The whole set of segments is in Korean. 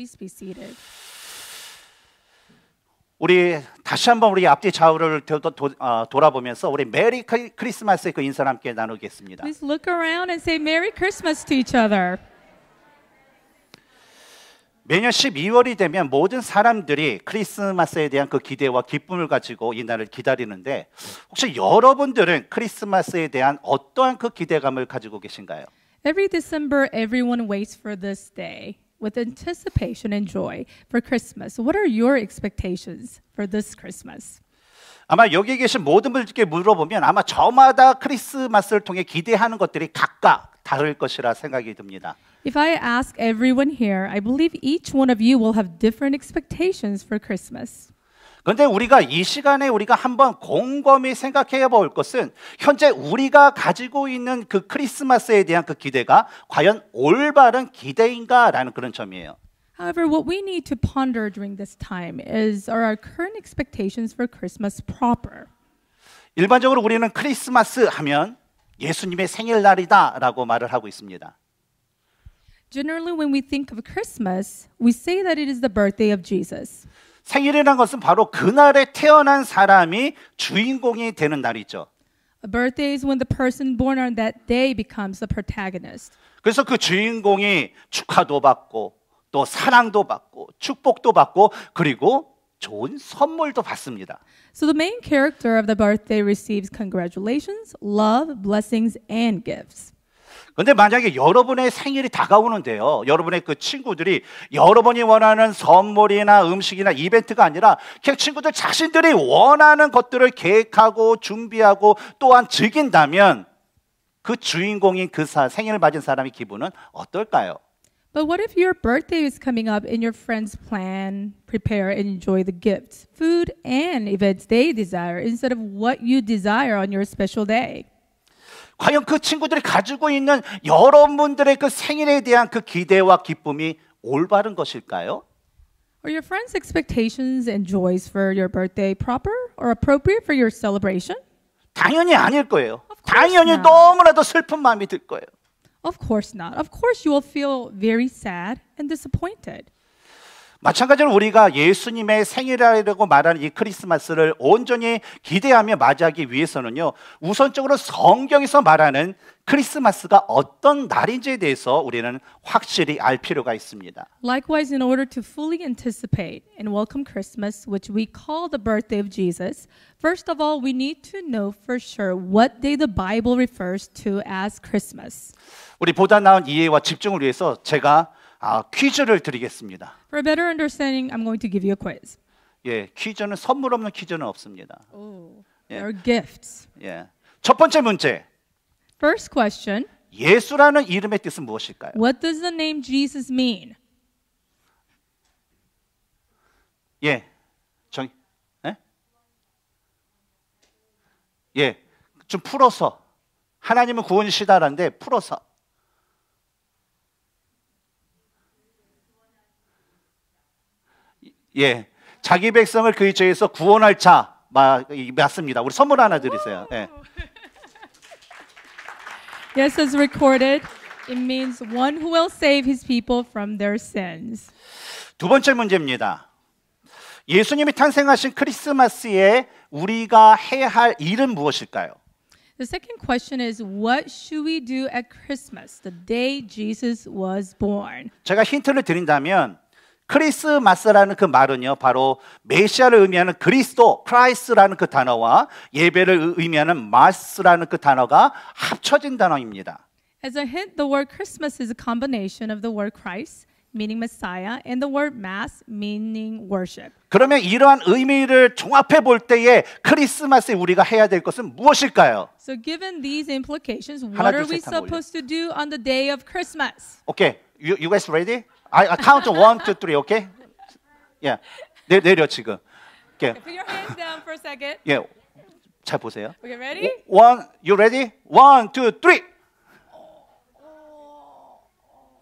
Please be seated. 우리 다시 한번 우리 앞뒤 좌우를 도, 도, 어, 돌아보면서 우리 메리 크리스마스의 그인사 함께 나누겠습니다. Please look around and say Merry Christmas to each other. 매년 12월이 되면 모든 사람들이 크리스마스에 대한 그 기대와 기쁨을 가지고 이날을 기다리는데 혹시 여러분들은 크리스마스에 대한 어떠한 그 기대감을 가지고 계신가요? Every December everyone waits for this day. with anticipation and joy for Christmas. What are your expectations for this Christmas? 아마 여기 계신 모든 분들께 물어보면 아마 저마다 크리스마스를 통해 기대하는 것들이 각각 다를 것이라 생각이 듭니다. If I ask everyone here, I believe each one of you will have different expectations for Christmas. 그런데 우리가 이 시간에 우리가 한번 곰곰이 생각해 볼 것은 현재 우리가 가지고 있는 그 크리스마스에 대한 그 기대가 과연 올바른 기대인가라는 그런 점이에요. However, what we need to ponder during this time is are our current expectations for Christmas proper. 일반적으로 우리는 크리스마스 하면 예수님의 생일날이다라고 말을 하고 있습니다. Generally, when we think of Christmas, we say that it is the birthday of Jesus. 생일이라는 것은 바로 그날에 태어난 사람이 주인공이 되는 날이죠. A birthday is when the person born on that day becomes the protagonist. 그래서 그 주인공이 축하도 받고 또 사랑도 받고 축복도 받고 그리고 좋은 선물도 받습니다. So the main character of the birthday receives congratulations, love, blessings and gifts. 근데 만약에 여러분의 생일이 다가오는데요. 여러분의 그 친구들이 여러분이 원하는 선물이나 음식이나 이벤트가 아니라 그 친구들 자신들이 원하는 것들을 계획하고 준비하고 또한 즐긴다면 그 주인공인 그 사, 생일을 맞은 사람의 기분은 어떨까요? But what if your birthday is coming up and your friends plan, prepare, and enjoy the gifts, food, and events they desire instead of what you desire on your special day? 과연 그 친구들이 가지고 있는 여러분들의 그 생일에 대한 그 기대와 기쁨이 올바른 것일까요? Are your friends' expectations and joys for your birthday proper or appropriate for your celebration? 당연히 아닐 거예요. 당연히 not. 너무나도 슬픈 마음이 들 거예요. Of course not. Of course you will feel very sad and disappointed. 마찬가지로 우리가 예수님의 생일이라고 말하는 이 크리스마스를 온전히 기대하며 맞이하기 위해서는요, 우선적으로 성경에서 말하는 크리스마스가 어떤 날인지에 대해서 우리는 확실히 알 필요가 있습니다. Likewise, in order to fully anticipate and welcome Christmas, which we call the birthday of Jesus, first of all, we need to know for sure what day the Bible refers to as Christmas. 우리 보다 나은 이해와 집중을 위해서 제가 아, 퀴즈를 드리겠습니다. For a better understanding, I'm going to give you a quiz. 예, 퀴즈는 선물 없는 퀴즈는 없습니다. Oh, 예. There are gifts. 예. 첫 번째 문제. First question. 예수라는 이름의 뜻은 무엇일까요? What does the name Jesus mean? 예. 정 예? 예. 좀 풀어서 하나님은 구원이시다라는데 풀어서 예. 자기 백성을 그의 죄에서 구원할 자 마, 맞습니다. 우리 선물 하나 드리세요. 예. Yes, as recorded, it means one who will save his people from their sins. 두 번째 문제입니다. 예수님이 탄생하신 크리스마스에 우리가 해야 할 일은 무엇일까요? The second question is what should we do at Christmas, the day Jesus was born? 제가 힌트를 드린다면 크리스마스라는 그 말은요, 바로 메시아를 의미하는 그리스도, 크라이스라는 그 단어와 예배를 의미하는 마스라는 그 단어가 합쳐진 단어입니다. As a hint, the word Christmas is a combination of the word Christ, meaning Messiah, and the word Mass, meaning worship. 그러면 이러한 의미를 종합해 볼 때에 크리스마스에 우리가 해야 될 것은 무엇일까요? So given these implications, what are we supposed to do on the day of Christmas? Okay, you, you guys ready? I, I count to one, two, three, okay? Yeah. 내, 내려 지금. Okay. Put your hands down for a second. Yeah. 잘 보세요. Okay, ready? One, you ready? One, two, three.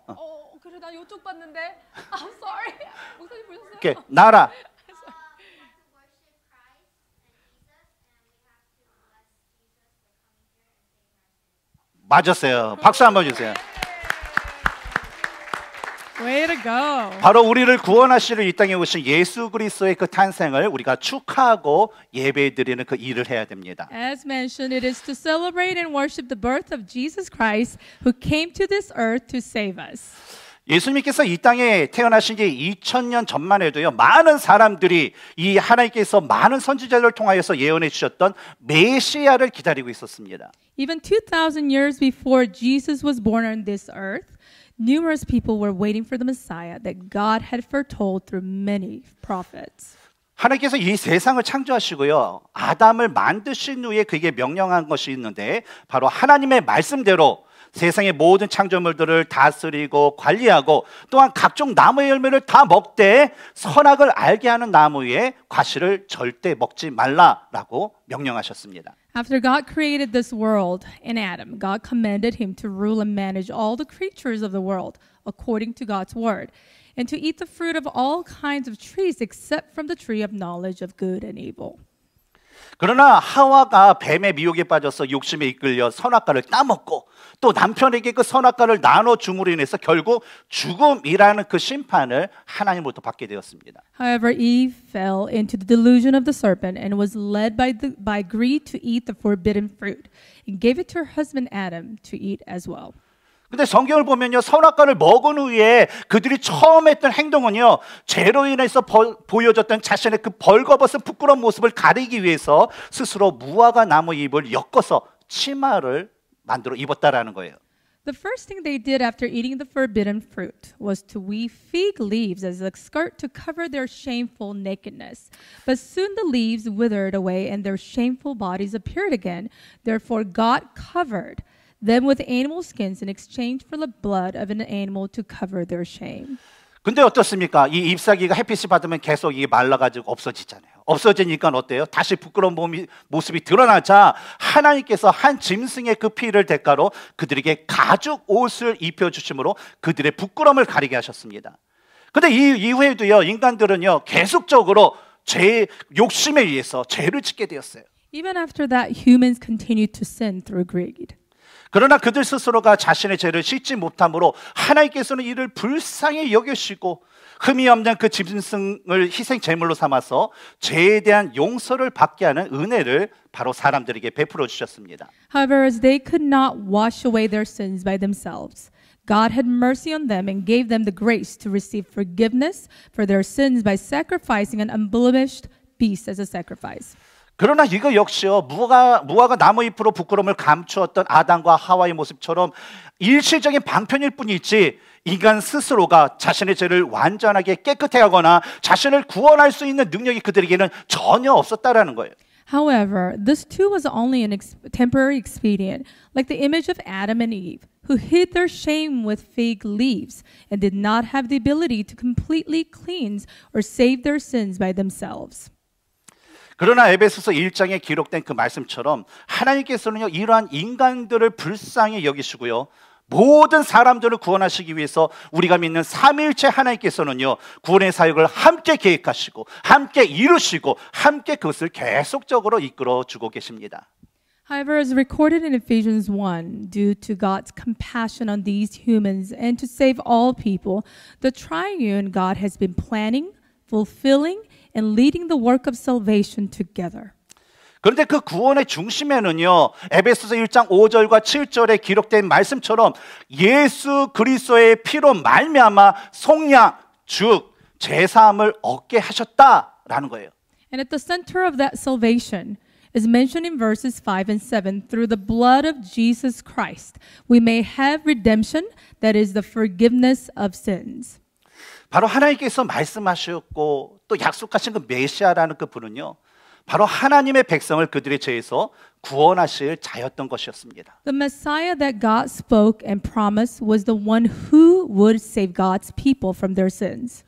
어, 그래 나 이쪽 봤는데. I'm sorry. 목사님 보셨어요? 오케이, 나라. 맞았어요. 박수 한번 주세요. Way to go. 바로 우리를 구원하시려 이 땅에 오신 예수 그리스도의 그 탄생을 우리가 축하하고 예배드리는 그 일을 해야 됩니다. As mentioned, it is to celebrate and worship the birth of Jesus Christ who came to this earth to save us. 예수님께서 이 땅에 태어나신 지 2000년 전만 해도요. 많은 사람들이 이 하나님께서 많은 선지자를 통하여서 예언해 주셨던 메시아를 기다리고 있었습니다. Even 2000 years before Jesus was born on this earth, numerous people were waiting for the Messiah that God had foretold through many prophets. 하나님께서 이 세상을 창조하시고요. 아담을 만드신 후에 그에게 명령한 것이 있는데 바로 하나님의 말씀대로 세상의 모든 창조물들을 다스리고 관리하고 또한 각종 나무의 열매를 다 먹되 선악을 알게 하는 나무의 과실을 절대 먹지 말라라고 명령하셨습니다. After God created this world and Adam, God commanded him to rule and manage all the creatures of the world according to God's word. and to eat the fruit of all kinds of trees except from the tree of knowledge of good and evil. 그러나 하와가 뱀의 미혹에 빠져서 욕심에 이끌려 선악과를 따먹고 또 남편에게 그 선악과를 나눠 줌으로 인해서 결국 죽음이라는 그 심판을 하나님으로부터 받게 되었습니다. However, Eve fell into the delusion of the serpent and was led by the, by greed to eat the forbidden fruit and gave it to her husband Adam to eat as well. 근데 성경을 보면요, 먹은 후에 그들이 처음 했던 행동은요, 죄로 인해서 자신의 그 벌거벗은 부끄러운 모습을 가리기 위해서 스스로 무화과 나무 잎을 엮어서 치마를 만들어 입었다라는 거예요. The first thing they did after eating the forbidden fruit was to weave fig leaves as a skirt to cover their shameful nakedness. But soon the leaves withered away and their shameful bodies appeared again. Therefore, God covered them with animal skins in exchange for the blood of an animal to cover their shame. 근데 어떻습니까? 이 잎사귀가 햇빛을 받으면 계속 이게 말라가지고 없어지잖아요. 없어지니까 어때요? 다시 부끄러운 몸이, 모습이 드러나자 하나님께서 한 짐승의 그 피를 대가로 그들에게 가죽 옷을 입혀주심으로 그들의 부끄러움을 가리게 하셨습니다. 근데 이 이후에도요, 인간들은요, 계속적으로 죄, 욕심에 의해서 죄를 짓게 되었어요. Even after that, humans continued to sin through greed. 그러나 그들 스스로가 자신의 죄를 씻지 못함으로 하나님께서는 이를 불쌍히 여겨시고 흠이 없는 그 짐승을 희생 제물로 삼아서 죄에 대한 용서를 받게 하는 은혜를 바로 사람들에게 베풀어 주셨습니다. However, as they could not wash away their sins by themselves, God had mercy on them and gave them the grace to receive forgiveness for their sins by sacrificing an unblemished beast as a sacrifice. 그러나 이거 역시요 무화가, 무화가 나무 잎으로 부끄러움을 감추었던 아담과 하와의 모습처럼 일시적인 방편일 뿐이지 인간 스스로가 자신의 죄를 완전하게 깨끗해 하거나 자신을 구원할 수 있는 능력이 그들에게는 전혀 없었다라는 거예요. However, this too was only an ex- temporary expedient, like the image of Adam and Eve, who hid their shame with fig leaves and did not have the ability to completely cleanse or save their sins by themselves. 그러나 에베소서 1장에 기록된 그 말씀처럼 하나님께서는요 이러한 인간들을 불쌍히 여기시고요 모든 사람들을 구원하시기 위해서 우리가 믿는 삼일체 하나님께서는요 구원의 사역을 함께 계획하시고 함께 이루시고 함께 그것을 계속적으로 이끌어 주고 계십니다. However, as recorded in Ephesians 1, due to God's compassion on these humans and to save all people, the triune God has been planning, fulfilling, and leading the work of salvation together. 그런데 그 구원의 중심에는요. 에베소서 1장 5절과 7절에 기록된 말씀처럼 예수 그리스도의 피로 말미암아 속량 즉 제사함을 얻게 하셨다라는 거예요. And at the center of that salvation is mentioned in verses 5 and 7 through the blood of Jesus Christ we may have redemption that is the forgiveness of sins. 바로 하나님께서 말씀하셨고 또 약속하신 그 메시아라는 그 분은요. 바로 하나님의 백성을 그들의 죄에서 구원하실 자였던 것이었습니다. The Messiah that God spoke and promised was the one who would save God's people from their sins.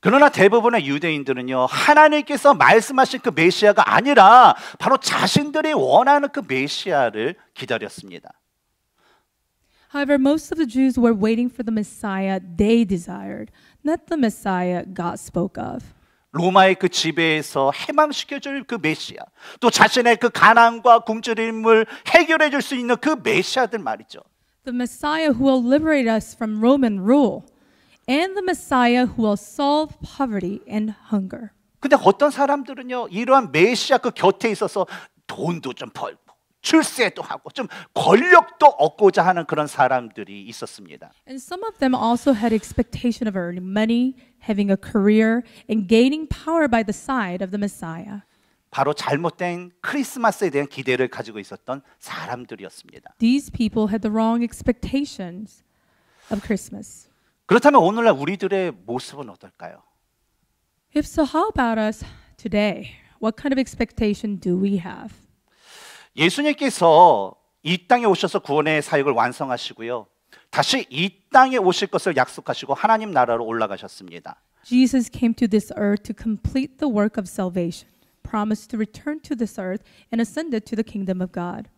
그러나 대부분의 유대인들은요 하나님께서 말씀하신 그 메시아가 아니라 바로 자신들이 원하는 그 메시아를 기다렸습니다. However, most of the Jews were waiting for the Messiah they desired, not the Messiah God spoke of. 로마의 그 지배에서 해방시켜줄 그 메시아 또 자신의 그 가난과 굶주림을 해결해 줄 수 있는 그 메시아들 말이죠. The Messiah who will liberate us from Roman rule and the Messiah who will solve poverty and hunger. 근데 어떤 사람들은요. 이러한 메시아 그 곁에 있어서 돈도 좀 벌고 출세도 하고 좀 권력도 얻고자 하는 그런 사람들이 있었습니다. And some of them also had expectation of earning money having a career, and gaining power by the side of the Messiah. 바로 잘못된 크리스마스에 대한 기대를 가지고 있었던 사람들이었습니다. These people had the wrong expectations of Christmas. 그렇다면 오늘날 우리들의 모습은 어떨까요? If so, how about us today? What kind of expectation do we have? 예수님께서 이 땅에 오셔서 구원의 사역을 완성하시고요. 다시 이 땅에 오실 것을 약속하시고 하나님 나라로 올라가셨습니다. Jesus came to this earth to complete the work of salvation, promised to return to this earth and ascended to the kingdom of God.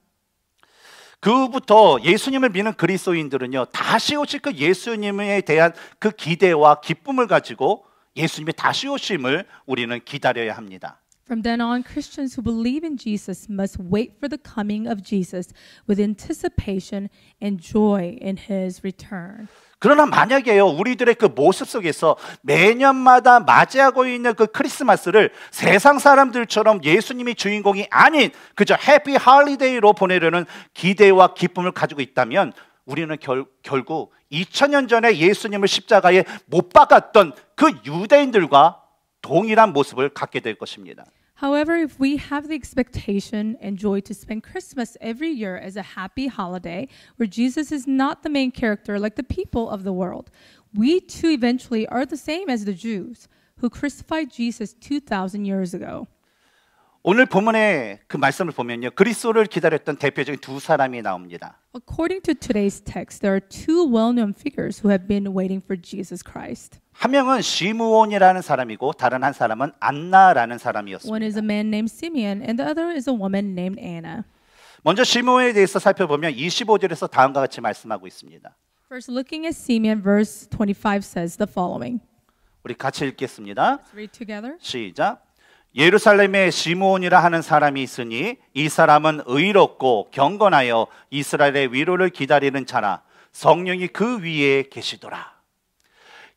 그후부터 예수님을 믿는 그리스도인들은요 다시 오실 그 예수님에 대한 그 기대와 기쁨을 가지고 예수님의 다시 오심을 우리는 기다려야 합니다. From then on, Christians who believe in Jesus must wait for the coming of Jesus with anticipation and joy in his return. 그러나 만약에요, 우리들의 그 모습 속에서 매년마다 맞이하고 있는 그 크리스마스를 세상 사람들처럼 예수님이 주인공이 아닌 그저 해피 할리데이로 보내려는 기대와 기쁨을 가지고 있다면 우리는 결, 결국 2000년 전에 예수님을 십자가에 못 박았던 그 유대인들과 동일한 모습을 갖게 될 것입니다. However, if we have the expectation and joy to spend Christmas every year as a happy holiday where Jesus is not the main character like the people of the world, we too eventually are the same as the Jews who crucified Jesus 2,000 years ago. 오늘 본문의 그 말씀을 보면요. 그리스도를 기다렸던 대표적인 두 사람이 나옵니다. According to today's text, there are two well-known figures who have been waiting for Jesus Christ. 한 명은 시므온이라는 사람이고 다른 한 사람은 안나라는 사람이었습니다. One is a man named Simeon and the other is a woman named Anna. 먼저 시므온에 대해서 살펴보면 25절에서 다음과 같이 말씀하고 있습니다. First looking at Simeon verse 25 says the following. 우리 같이 읽겠습니다. Let's read together. 시작. 예루살렘에 시므온이라 하는 사람이 있으니 이 사람은 의롭고 경건하여 이스라엘의 위로를 기다리는 자라 성령이 그 위에 계시더라.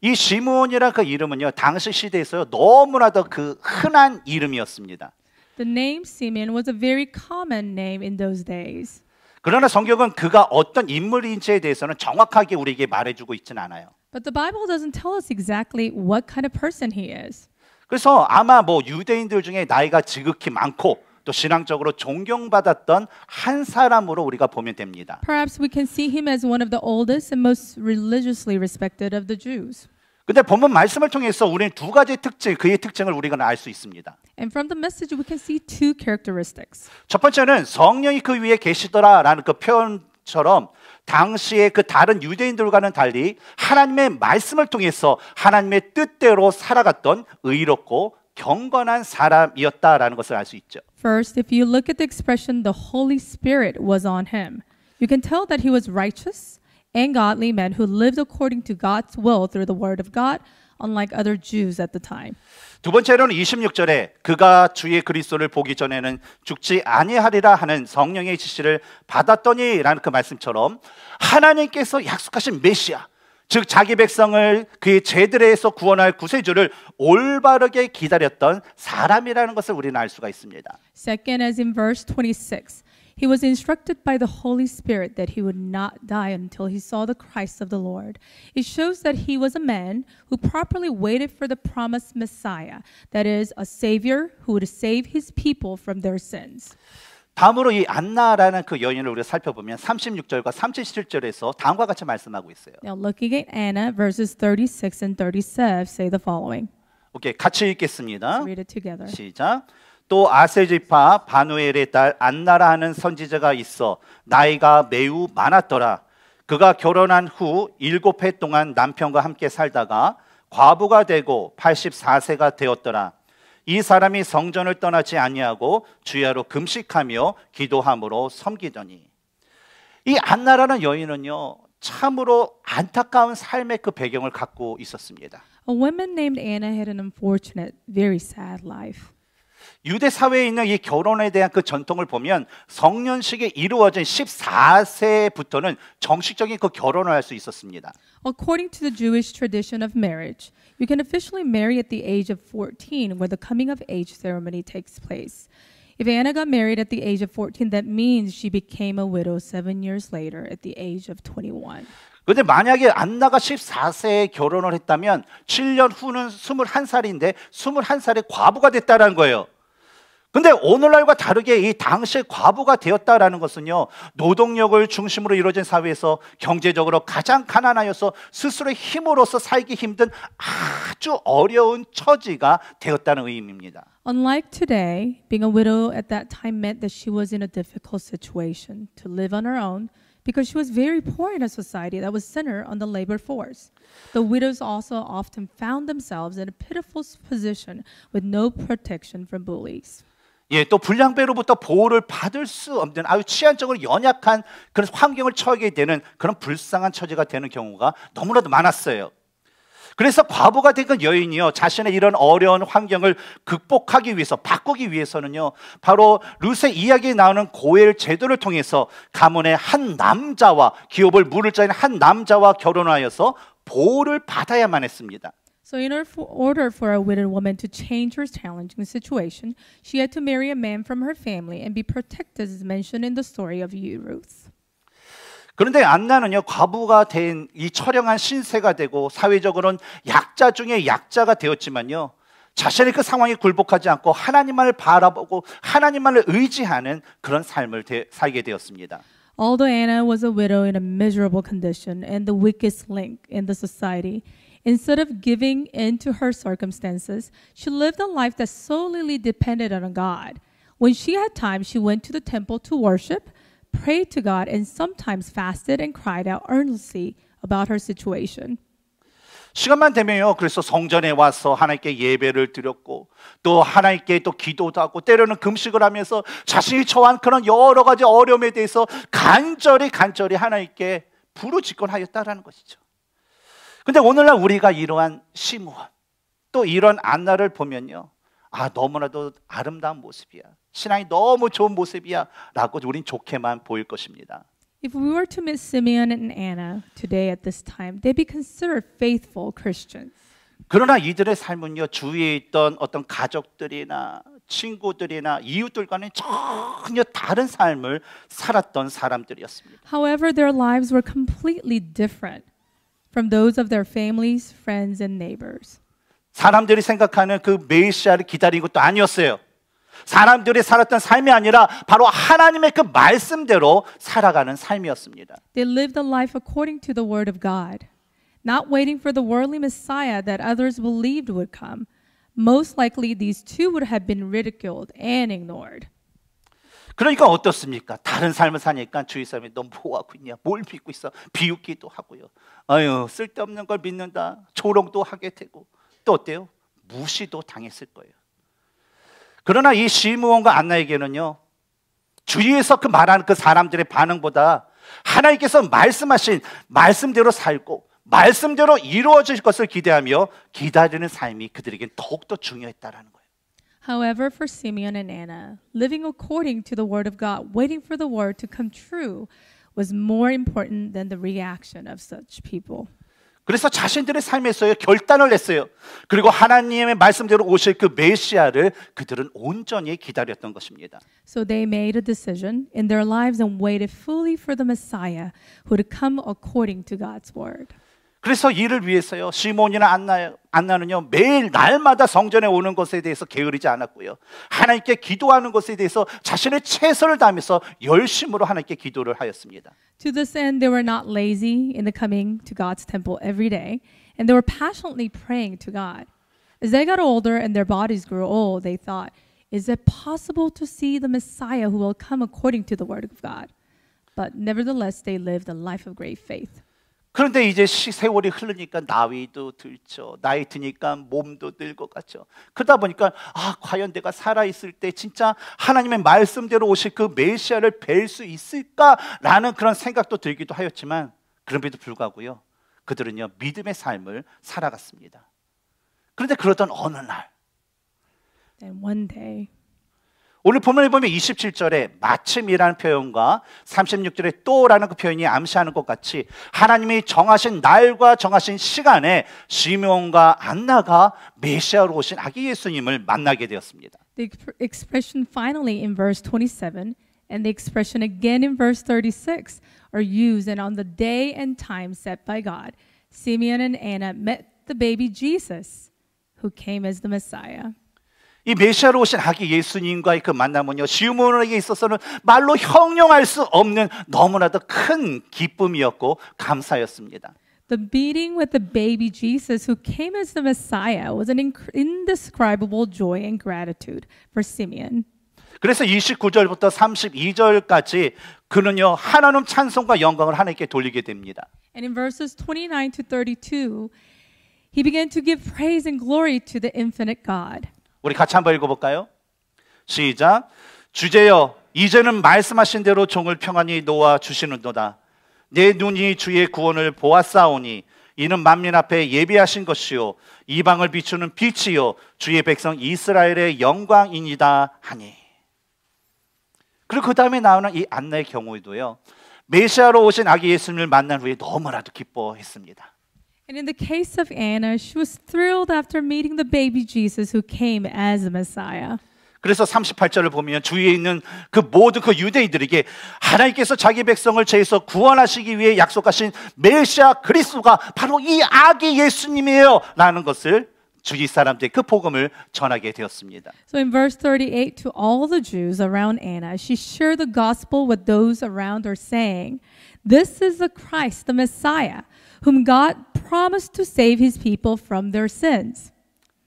이 시므온이라 그 이름은요 당시 시대에서 너무나도 그 흔한 이름이었습니다. The name Simeon was a very common name in those days. 그러나 성경은 그가 어떤 인물인지에 대해서는 정확하게 우리에게 말해주고 있지는 않아요. But the Bible doesn't tell us exactly what kind of person he is. 그래서 아마 뭐 유대인들 중에 나이가 지극히 많고 또 신앙적으로 존경받았던 한 사람으로 우리가 보면 됩니다. Perhaps we can see him as one of the oldest and most religiously respected of the Jews. 근데 본문 말씀을 통해서 우리는 두 가지 특징, 그의 특징을 우리가 알 수 있습니다. And from the message we can see two characteristics. 첫 번째는 성령이 그 위에 계시더라라는 그 표현처럼 그 다른 유대인들과는 달리 하나님의 말씀을 통해서 하나님의 뜻대로 살아갔던 의롭고 경건한 사람이었다라는 것을 있죠. First, if you look at the expression the Holy Spirit was on him, you can tell that he was righteous and godly men who lived according to God's will through the word of God, unlike other Jews at the time. 두 번째로는 26절에 그가 주의 그리스도를 보기 전에는 죽지 아니하리라 하는 성령의 지시를 받았더니라는 그 말씀처럼 하나님께서 약속하신 메시아 즉 자기 백성을 그의 죄들에서 구원할 구세주를 올바르게 기다렸던 사람이라는 것을 우리는 알 수가 있습니다. Second as in verse 26 He was instructed by the Holy Spirit that he would not die until he saw the Christ of the Lord. It shows that he was a man who properly waited for the promised Messiah, that is, a Savior who would save his people from their sins. 다음으로 이 안나라는 그 여인을 우리가 살펴보면 36절과 37절에서 다음과 같이 말씀하고 있어요. Now looking at Anna verses 36 and 37 say the following. 오케이, 같이 읽겠습니다. Let's read it together. 시작. 또 아세지파 바누엘의 딸 안나라 는 선지자가 있어 나이가 매우 많았더라. 그가 결혼한 후 일곱 해 동안 남편과 함께 살다가 과부가 되고 84세가 되었더라. 이 사람이 성전을 떠나지 아니하고 주야로 금식하며 기도함으로 섬기더니 이 안나라는 여인은요 참으로 안타까운 삶의 그 배경을 갖고 있었습니다. A woman named Anna had an unfortunate, very sad life. 유대 사회에 있는 이 결혼에 대한 그 전통을 보면 성년식에 이루어진 14세부터는 정식적인 그 결혼을 할 수 있었습니다. According to the Jewish tradition of marriage, you can officially marry at the age of 14 where the coming of age ceremony takes place. If Anna got married at the age of 14, that means she became a widow 7 years later at the age of 21. 근데 만약에 안나가 14세에 결혼을 했다면 7년 후는 21살인데 21살에 과부가 됐다라는 거예요. 근데 오늘날과 다르게 이 당시 과부가 되었다라는 것은요, 노동력을 중심으로 이루어진 사회에서 경제적으로 가장 가난하여서 스스로의 힘으로서 살기 힘든 아주 어려운 처지가 되었다는 의미입니다. Unlike today, being a widow at that time meant that she was in a difficult situation to live on her own. because she was very poor in a society that was centered on the labor force. The widows also often found themselves in a pitiful position with no protection from bullies. 예, 또 불량배로부터 보호를 받을 수 없는 아주 치안적으로 연약한 그런 환경을 처하게 되는 그런 불쌍한 처지가 되는 경우가 너무나도 많았어요. 그래서 과부가 된건 여인이요. 자신의 이런 어려운 환경을 극복하기 위해서, 바꾸기 위해서는요. 바로 루스 이야기에 나오는 고엘 제도를 통해서 가문의 한 남자와 기업을 물을 자인 한 남자와 결혼하여서 보호를 받아야만 했습니다. So, in order for, order for, a widowed woman to change her challenging situation, she had to marry a man from her family and be protected, as mentioned in the story of Ruth. 그런데 안나는요 과부가 된 이 처량한 신세가 되고 사회적으로는 약자 중에 약자가 되었지만요 자신의 그 상황에 굴복하지 않고 하나님만을 바라보고 하나님만을 의지하는 그런 삶을 되, 살게 되었습니다. Although Anna was a widow in a miserable condition and the weakest link in the society, Instead of giving in to her circumstances, she lived a life that solely depended on God. When she had time, she went to the temple to worship, prayed to God, and sometimes fasted and cried out earnestly about her situation. 시간만 되면요. 그래서 성전에 와서 하나님께 예배를 드렸고 또 하나님께 또 기도도 하고 때로는 금식을 하면서 자신이 처한 그런 여러 가지 어려움에 대해서 간절히 간절히 하나님께 부르짖곤 하였다라는 것이죠. 근데 오늘날 우리가 이러한 심오함, 또 이런 안나를 보면요. 아, 너무나도 아름다운 모습이야. 신앙이 너무 좋은 모습이야. 라고 우린 좋게만 보일 것입니다. If we were to meet Simeon and Anna today at this time, they'd be considered faithful Christians. 그러나 이들의 삶은요 주위에 있던 어떤 가족들이나 친구들이나 이웃들과는 전혀 다른 삶을 살았던 사람들이었습니다. However, their lives were completely different from those of their families, friends and neighbors. 사람들이 생각하는 그 메시아를 기다린 것도 아니었어요. 사람들이 살았던 삶이 아니라 바로 하나님의 그 말씀대로 살아가는 삶이었습니다. They lived a life according to the word of God, not waiting for the worldly Messiah that others believed would come. Most likely these two would have been ridiculed and ignored. 그러니까 어떻습니까? 다른 삶을 사니까 주위 사람이 넌 뭐하고 있냐? 뭘 믿고 있어? 비웃기도 하고요. 아유, 쓸데없는 걸 믿는다. 조롱도 하게 되고. 또 어때요? 무시도 당했을 거예요. 그러나 이 시므온과 안나에게는요. 주위에서 그 말하는 그 사람들의 반응보다 하나님께서 말씀하신 말씀대로 살고 말씀대로 이루어질 것을 기대하며 기다리는 삶이 그들에겐 더욱더 중요했다라는 거예요. However, for Simeon and Anna, living according to the word of God, waiting for the word to come true, was more important than the reaction of such people. 그래서 자신들의 결단을 그리고 하나님의 말씀대로 오실 그 메시아를 그들은 온전히 기다렸던 것입니다. So they made a decision in their lives and waited fully for the Messiah who would come according to God's word. 그래서 이를 위해서요 시몬이나 안나, 안나는요 매일 날마다 성전에 오는 것에 대해서 게으르지 않았고요 하나님께 기도하는 것에 대해서 자신의 최선을 다해서 열심으로 하나님께 기도를 하였습니다. To this end, they were not lazy in the coming to God's temple every day, and they were passionately praying to God. As they got older and their bodies grew old, they thought, "Is it possible to see the Messiah who will come according to the word of God?" But nevertheless, they lived a life of great faith. 그런데 이제 세월이 흐르니까 나이도 들죠. 나이 드니까 몸도 늙어가죠. 그러다 보니까 아 과연 내가 살아 있을 때 진짜 하나님의 말씀대로 오실 그 메시아를 뵐 수 있을까라는 그런 생각도 들기도 하였지만 그럼에도 불구하고요 그들은요 믿음의 삶을 살아갔습니다. 그런데 그러던 어느 날, 오늘 본문을 보면 27절에 마침이라는 표현과 36절에 또라는 그 표현이 암시하는 것 같이 하나님이 정하신 날과 정하신 시간에 시몬과 안나가 메시아로 오신 아기 예수님을 만나게 되었습니다. The expression finally in verse 27 and the expression again in verse 36 are used and on the day and time set by God, Simeon and Anna met the baby Jesus who came as the Messiah. 이 메시아로 오신 아기 예수님과의 그 만남은요, 시몬에게 있어서는 말로 형용할 수 없는 너무나도 큰 기쁨이었고 감사였습니다. The meeting with the baby Jesus who came as the Messiah was an indescribable joy and gratitude for Simeon. 그래서 29절부터 32절까지 그는요 하나님 찬송과 영광을 하나님께 돌리게 됩니다. And in verses 29 to 32, he began to give praise and glory to the infinite God. 우리 같이 한번 읽어볼까요? 시작. 주제여, 이제는 말씀하신 대로 종을 평안히 놓아 주시는도다. 내 눈이 주의 구원을 보았사오니 이는 만민 앞에 예비하신 것이요 이방을 비추는 빛이요 주의 백성 이스라엘의 영광이니다 하니. 그리고 그 다음에 나오는 이 안나의 경우에도요 메시아로 오신 아기 예수님을 만난 후에 너무나도 기뻐했습니다. And in the case of Anna, she was thrilled after meeting the baby Jesus who came as the Messiah. 그래서 38절을 보면 주위에 있는 그 모든 그 유대인들에게 하나님께서 자기 백성을 죄에서 구원하시기 위해 약속하신 메시아 그리스도가 바로 이 아기 예수님이에요 라는 것을 주위 사람들의 그 복음을 전하게 되었습니다. So in verse 38 to all the Jews around Anna, she shared the gospel with those around her saying, "This is the Christ, the Messiah." whom God promised to save his people from their sins.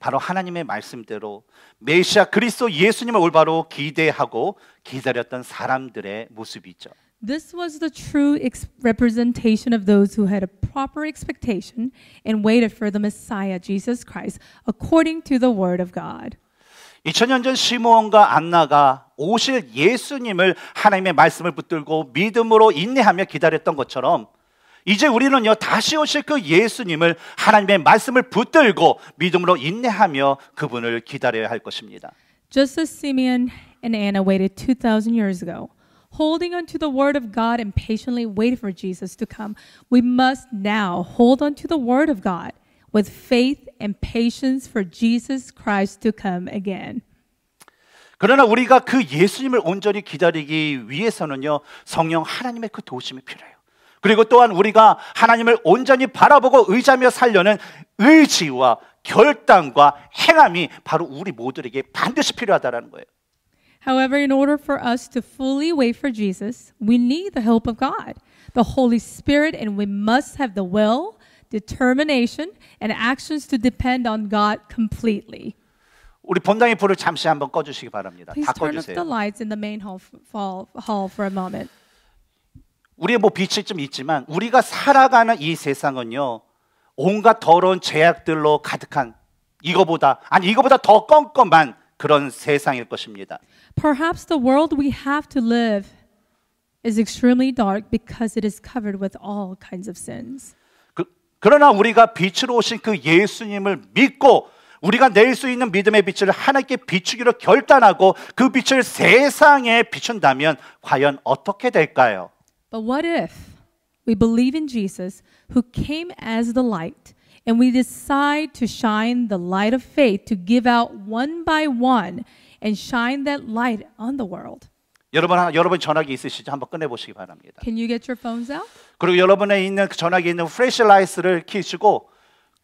바로 하나님의 말씀대로 메시아 그리스도 예수님을 올바로 기대하고 기다렸던 사람들의 모습이죠. This was the true representation of those who had a proper expectation and waited for the Messiah Jesus Christ according to the word of God. 2000년 전 시므온과 안나가 오실 예수님을 하나님의 말씀을 붙들고 믿음으로 인내하며 기다렸던 것처럼 이제 우리는요, 다시 오실 그 예수님을 하나님의 말씀을 붙들고 믿음으로 인내하며 그분을 기다려야 할 것입니다. Just as Simeon and Anna waited 2,000 years ago, holding on to the word of God and patiently wait for Jesus to come, we must now hold on to the word of God with faith and patience for Jesus Christ to come again. 그러나 우리가 그 예수님을 온전히 기다리기 위해서는요, 성령 하나님의 그 도우심이 필요해요. 그리고 또한 우리가 하나님을 온전히 바라보고 의지하며 살려는 의지와 결단과 행함이 바로 우리 모두에게 반드시 필요하다라는 거예요. However, in order for us to fully wait for Jesus, we need the help of God, the Holy Spirit, and we must have the will, determination, and actions to depend on God completely. 우리 본당의 불을 잠시 한번 꺼주시기 바랍니다. Please 다 turn 꺼주세요. off the lights in the main hall, hall, hall for a moment. 우리의 뭐 빛이 좀 있지만 우리가 살아가는 이 세상은요 온갖 더러운 죄악들로 가득한 이거보다 아니 이거보다 더 껌껌한 그런 세상일 것입니다. Perhaps the world we have to live is extremely dark because it is covered with all kinds of sins. 그, 그러나 우리가 빛으로 오신 그 예수님을 믿고 우리가 낼 수 있는 믿음의 빛을 하나님께 비추기로 결단하고 그 빛을 세상에 비춘다면 과연 어떻게 될까요? But what if we believe in Jesus, who came as the light, and we decide to shine the light of faith, to give out one by one and shine that light on the world? 여러분 여러분 전화기 있으시죠? 한번 바랍니다. Can you get your phones out? 그리고 여러분의 있는 있는 켜시고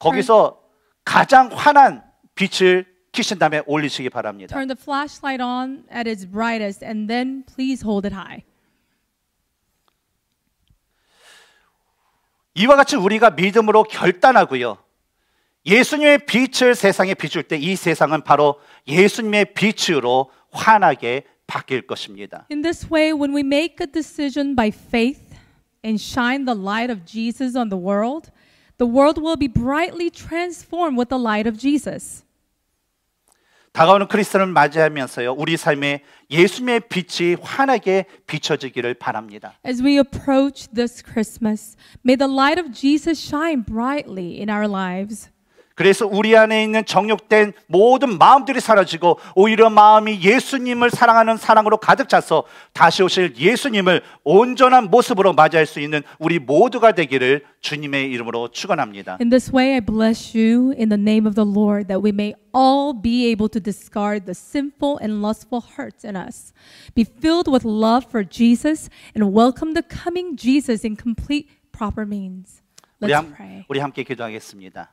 거기서 가장 환한 빛을 켜신 다음에 올리시기 바랍니다. Turn the flashlight on at its brightest and then please hold it high. 이와 같이 우리가 믿음으로 결단하고요. 예수님의 빛을 세상에 비출 세상은 바로 예수님의 빛으로 환하게 바뀔 것입니다. In this way when we make a decision by faith and shine the light of Jesus on the world, the world will be brightly transformed with the light of Jesus. 다가오는 맞이하면서요 우리 삶에 예수님의 빛이 환하게 비춰지기를 바랍니다. As we approach this Christmas, may the light of Jesus shine brightly in our lives. 그래서 우리 안에 있는 정욕된 모든 마음들이 사라지고 오히려 마음이 예수님을 사랑하는 사랑으로 가득 차서 다시 오실 예수님을 온전한 모습으로 맞이할 수 있는 우리 모두가 되기를 주님의 이름으로 축원합니다. In this way I bless you in the name of the Lord that we may all be able to discard the sinful and lustful hearts in us. Be filled with love for Jesus and welcome the coming Jesus in complete proper means. Let's 우리, 함, pray. 우리 함께 기도하겠습니다.